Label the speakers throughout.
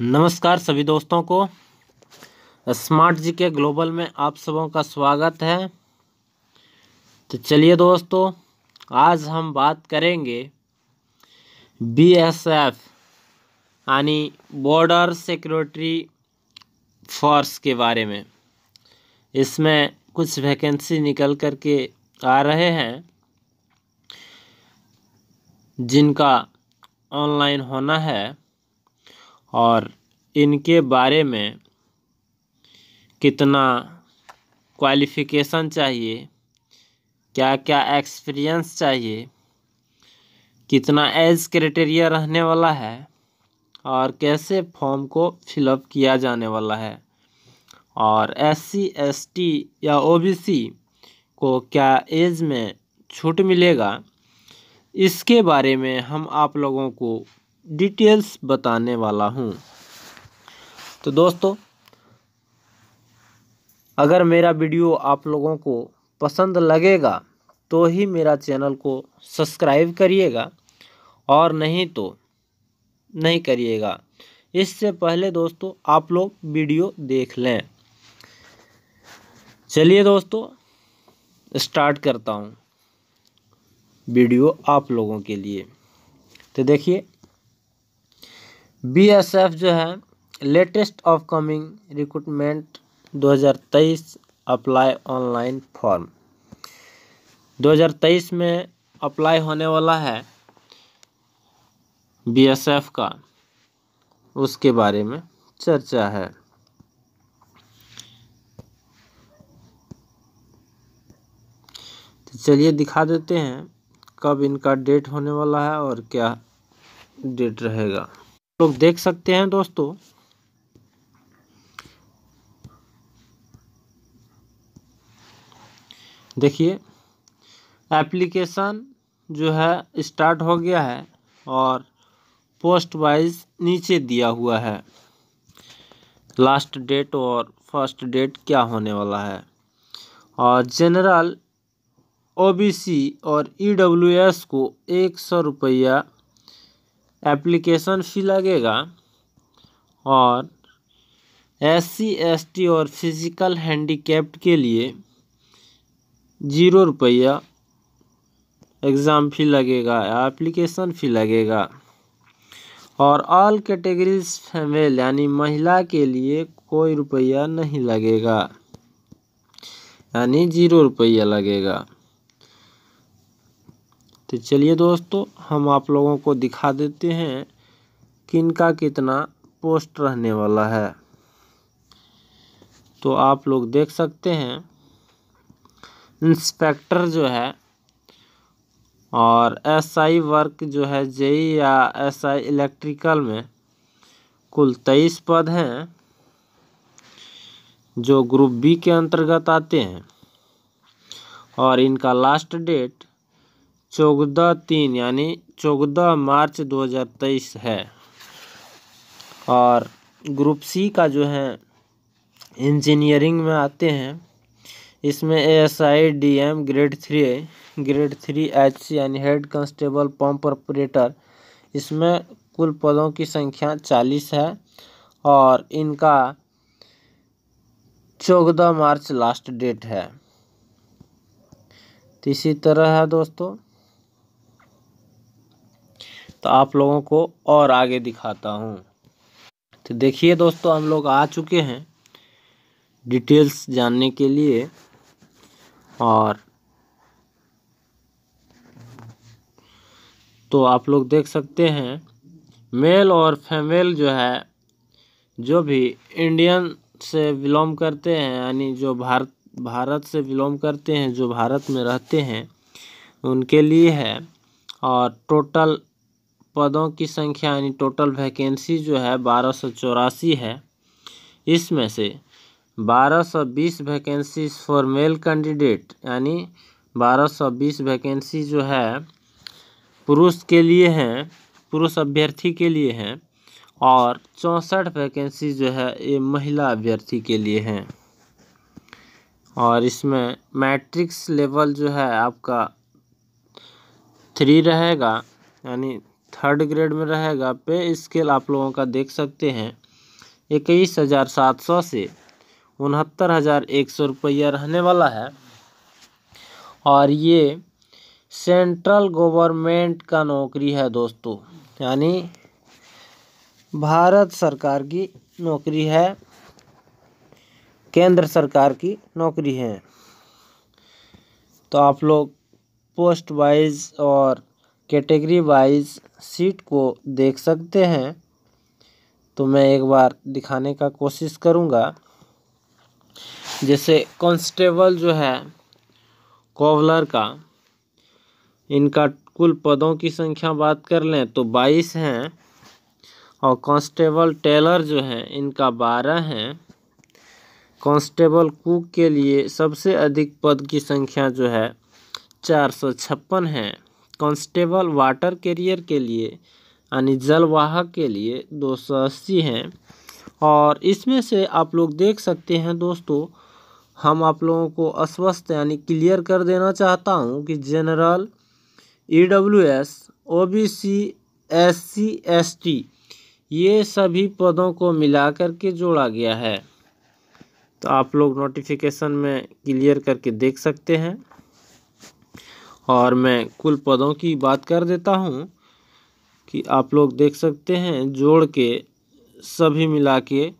Speaker 1: नमस्कार सभी दोस्तों को स्मार्ट जी के ग्लोबल में आप सबों का स्वागत है तो चलिए दोस्तों आज हम बात करेंगे बी एस एफ यानी बॉर्डर सिक्योरिटी फोर्स के बारे में इसमें कुछ वैकेंसी निकल कर के आ रहे हैं जिनका ऑनलाइन होना है और इनके बारे में कितना क्वालिफ़िकेशन चाहिए क्या क्या एक्सपीरियंस चाहिए कितना एज क्राइटेरिया रहने वाला है और कैसे फॉर्म को फिलअप किया जाने वाला है और एस सी एस टी या ओ बी सी को क्या एज में छूट मिलेगा इसके बारे में हम आप लोगों को डिटेल्स बताने वाला हूँ तो दोस्तों अगर मेरा वीडियो आप लोगों को पसंद लगेगा तो ही मेरा चैनल को सब्सक्राइब करिएगा और नहीं तो नहीं करिएगा इससे पहले दोस्तों आप लोग वीडियो देख लें चलिए दोस्तों स्टार्ट करता हूँ वीडियो आप लोगों के लिए तो देखिए बीएसएफ जो है latest of coming recruitment 2023 apply online form 2023 में अप्लाई होने वाला है बीएसएफ का उसके बारे में चर्चा है तो चलिए दिखा देते हैं कब इनका डेट होने वाला है और क्या डेट रहेगा लोग देख सकते हैं दोस्तों देखिए एप्लीकेशन जो है स्टार्ट हो गया है और पोस्ट वाइज नीचे दिया हुआ है लास्ट डेट और फर्स्ट डेट क्या होने वाला है और जनरल ओबीसी और ईडब्ल्यूएस को एक सौ रुपया एप्लीकेशन फ़ी लगेगा और एस सी एस टी और फिज़िकल हैंडीकेप्ट के लिए जीरो रुपया एग्ज़ाम फ़ी लगेगा एप्लीकेशन फ़ी लगेगा और ऑल कैटेगरीज फीमेल यानी महिला के लिए कोई रुपया नहीं लगेगा यानी जीरो रुपया लगेगा तो चलिए दोस्तों हम आप लोगों को दिखा देते हैं किन का कितना पोस्ट रहने वाला है तो आप लोग देख सकते हैं इंस्पेक्टर जो है और एसआई वर्क जो है जेई या एसआई इलेक्ट्रिकल में कुल तेईस पद हैं जो ग्रुप बी के अंतर्गत आते हैं और इनका लास्ट डेट चौदह तीन यानी चौदह मार्च दो हज़ार तेईस है और ग्रुप सी का जो है इंजीनियरिंग में आते हैं इसमें A S I D M grade three grade three H C यानी हेड कांस्टेबल पंप ऑपरेटर इसमें कुल पदों की संख्या चालीस है और इनका चौदह मार्च लास्ट डेट है इसी तरह है दोस्तों तो आप लोगों को और आगे दिखाता हूँ तो देखिए दोस्तों हम लोग आ चुके हैं डिटेल्स जानने के लिए और तो आप लोग देख सकते हैं मेल और फेमेल जो है जो भी इंडियन से बिलोंग करते हैं यानी जो भारत भारत से बिलोंग करते हैं जो भारत में रहते हैं उनके लिए है और टोटल पदों की संख्या यानी टोटल वैकेंसी जो है बारह सौ चौरासी है इसमें से बारह सौ बीस वैकेंसी फॉर मेल कैंडिडेट यानी बारह सौ बीस वैकेंसी जो है पुरुष के लिए हैं पुरुष अभ्यर्थी के लिए हैं और चौंसठ वैकेंसी जो है ये महिला अभ्यर्थी के लिए हैं और इसमें मैट्रिक्स लेवल जो है आपका थ्री रहेगा यानी थर्ड ग्रेड में रहेगा पे स्केल आप लोगों का देख सकते हैं इक्कीस हज़ार सात सौ से उनहत्तर हज़ार एक सौ रुपया रहने वाला है और ये सेंट्रल गवर्नमेंट का नौकरी है दोस्तों यानी भारत सरकार की नौकरी है केंद्र सरकार की नौकरी है तो आप लोग पोस्ट वाइज और कैटेगरी वाइज सीट को देख सकते हैं तो मैं एक बार दिखाने का कोशिश करूँगा जैसे कांस्टेबल जो है कोवलर का इनका कुल पदों की संख्या बात कर लें तो बाईस हैं और कांस्टेबल टेलर जो हैं इनका बारह हैं कांस्टेबल कुक के लिए सबसे अधिक पद की संख्या जो है चार सौ छप्पन है कांस्टेबल वाटर कैरियर के लिए यानी जलवाहक के लिए दो सौ अस्सी हैं और इसमें से आप लोग देख सकते हैं दोस्तों हम आप लोगों को अस्वस्थ यानी क्लियर कर देना चाहता हूँ कि general E W S O B C S C S T ये सभी पदों को मिला के जोड़ा गया है तो आप लोग नोटिफिकेशन में क्लियर करके देख सकते हैं और मैं कुल पदों की बात कर देता हूँ कि आप लोग देख सकते हैं जोड़ के सभी मिला के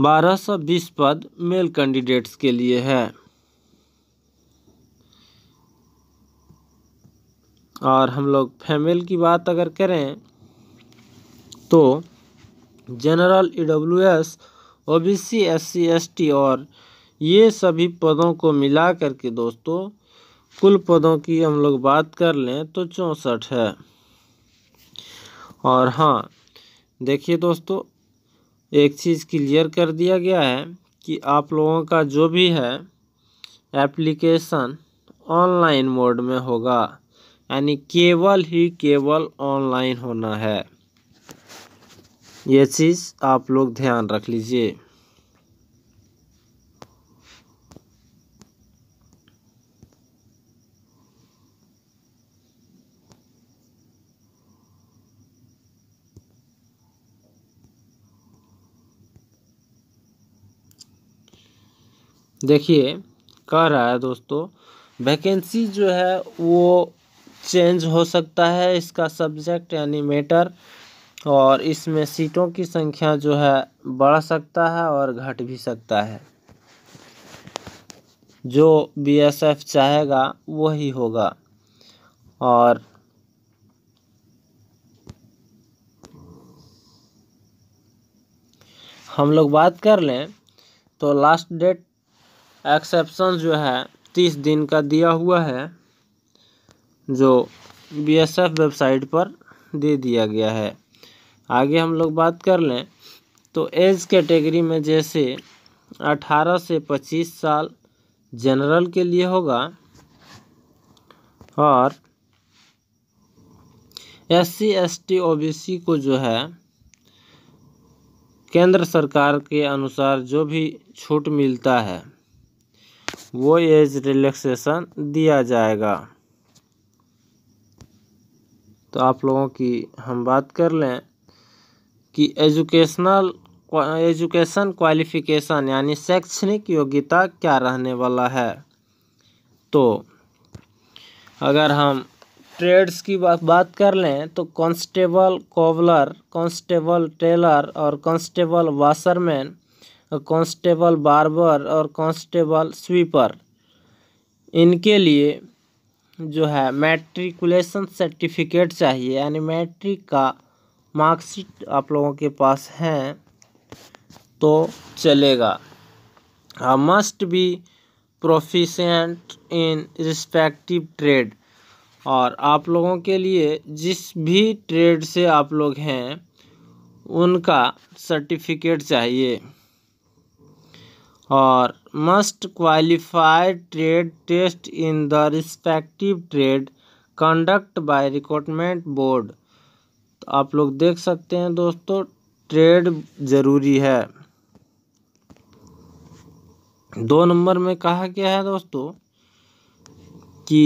Speaker 1: बारह सौ बीस पद मेल कैंडिडेट्स के लिए है और हम लोग फेमेल की बात अगर करें तो general E W S O B C S C S T और ये सभी पदों को मिला करके दोस्तों कुल पदों की हम लोग बात कर लें तो चौंसठ है और हाँ देखिए दोस्तों एक चीज़ क्लियर कर दिया गया है कि आप लोगों का जो भी है एप्लीकेशन ऑनलाइन मोड में होगा यानी केवल ही केवल ऑनलाइन होना है ये चीज़ आप लोग ध्यान रख लीजिए देखिए कह रहा है दोस्तों वैकेंसी जो है वो चेंज हो सकता है इसका सब्जेक्ट मैटर और इसमें सीटों की संख्या जो है बढ़ सकता है और घट भी सकता है जो बीएसएफ चाहेगा वही होगा और हम लोग बात कर लें तो लास्ट डेट एक्सेप्शन जो है तीस दिन का दिया हुआ है जो बीएसएफ वेबसाइट पर दे दिया गया है आगे हम लोग बात कर लें तो एज कैटेगरी में जैसे अठारह से पच्चीस साल जनरल के लिए होगा और S C S T O B C को जो है केंद्र सरकार के अनुसार जो भी छूट मिलता है वो एज रिलैक्सेशन दिया जाएगा तो आप लोगों की हम बात कर लें कि एजुकेशनल एजुकेशन क्वालिफिकेशन यानी शैक्षणिक योग्यता क्या रहने वाला है तो अगर हम ट्रेड्स की बात बात कर लें तो कांस्टेबल कोवलर कांस्टेबल टेलर और कांस्टेबल वाशरमैन कांस्टेबल बार्बर और कांस्टेबल स्वीपर इनके लिए जो है मैट्रिकुलेशन सर्टिफिकेट चाहिए यानी मैट्रिक का मार्कशीट आप लोगों के पास है तो चलेगा must be proficient in respective trade और आप लोगों के लिए जिस भी ट्रेड से आप लोग हैं उनका सर्टिफिकेट चाहिए और must qualify trade test in the respective trade conduct by recruitment board तो आप लोग देख सकते हैं दोस्तों ट्रेड ज़रूरी है दो नंबर में कहा गया है दोस्तों कि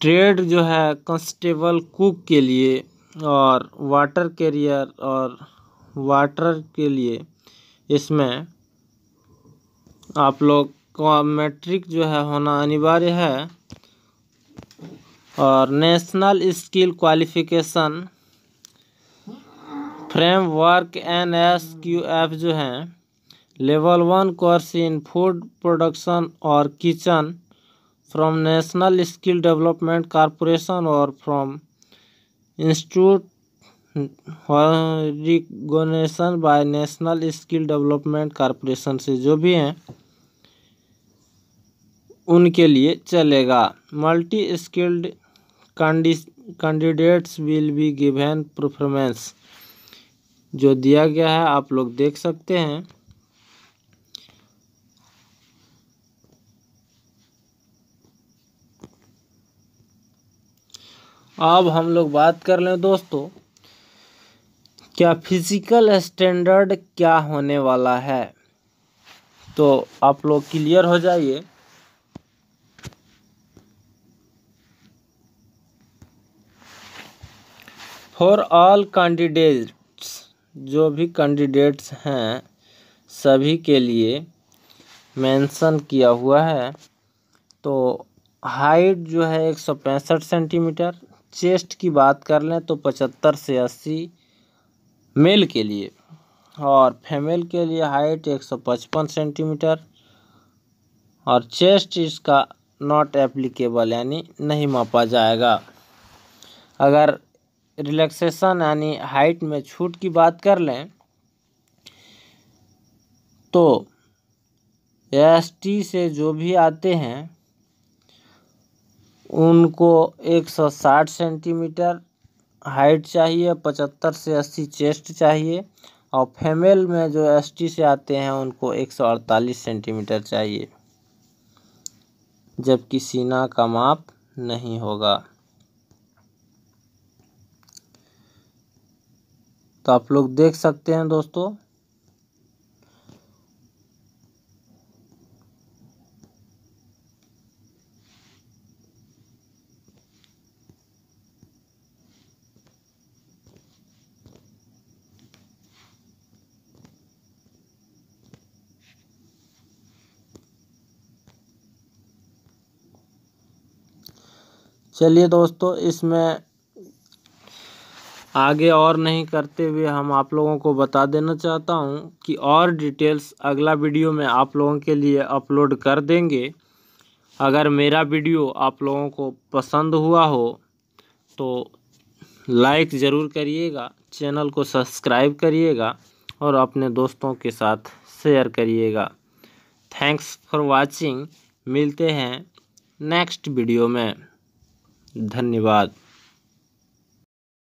Speaker 1: ट्रेड जो है कंस्टेबल कुक के लिए और वाटर कैरियर और वाटर के लिए इसमें आप लोग का मैट्रिक जो है होना अनिवार्य है और national skill qualification framework N S Q F जो है level one course in food production और kitchen from national skill development corporation और from institute recognition by national skill development corporation से जो भी हैं उनके लिए चलेगा multi skilled candidates will be given performance जो दिया गया है आप लोग देख सकते हैं अब हम लोग बात कर लें दोस्तों क्या फिज़िकल स्टैंडर्ड क्या होने वाला है तो आप लोग क्लियर हो जाइए फॉर ऑल कैंडिडेट्स जो भी कैंडिडेट्स हैं सभी के लिए मेंशन किया हुआ है तो हाइट जो है एक सौ पैंसठ सेंटीमीटर चेस्ट की बात कर लें तो पचहत्तर से अस्सी मेल के लिए और फेमेल के लिए हाइट एक सौ पचपन सेंटीमीटर और चेस्ट इसका नॉट एप्लीकेबल यानी नहीं मापा जाएगा अगर रिलैक्सेशन यानी हाइट में छूट की बात कर लें तो एस टी से जो भी आते हैं उनको 160 सेंटीमीटर हाइट चाहिए पचहत्तर से अस्सी चेस्ट चाहिए और फेमेल में जो एस टी से आते हैं उनको एक सौ अड़तालीस सेंटीमीटर चाहिए जबकि सीना का माप नहीं होगा तो आप लोग देख सकते हैं दोस्तों चलिए दोस्तों इसमें आगे और नहीं करते हुए हम आप लोगों को बता देना चाहता हूँ कि और डिटेल्स अगला वीडियो में आप लोगों के लिए अपलोड कर देंगे अगर मेरा वीडियो आप लोगों को पसंद हुआ हो तो लाइक ज़रूर करिएगा चैनल को सब्सक्राइब करिएगा और अपने दोस्तों के साथ शेयर करिएगा थैंक्स फॉर वाचिंग मिलते हैं नेक्स्ट वीडियो में धन्यवाद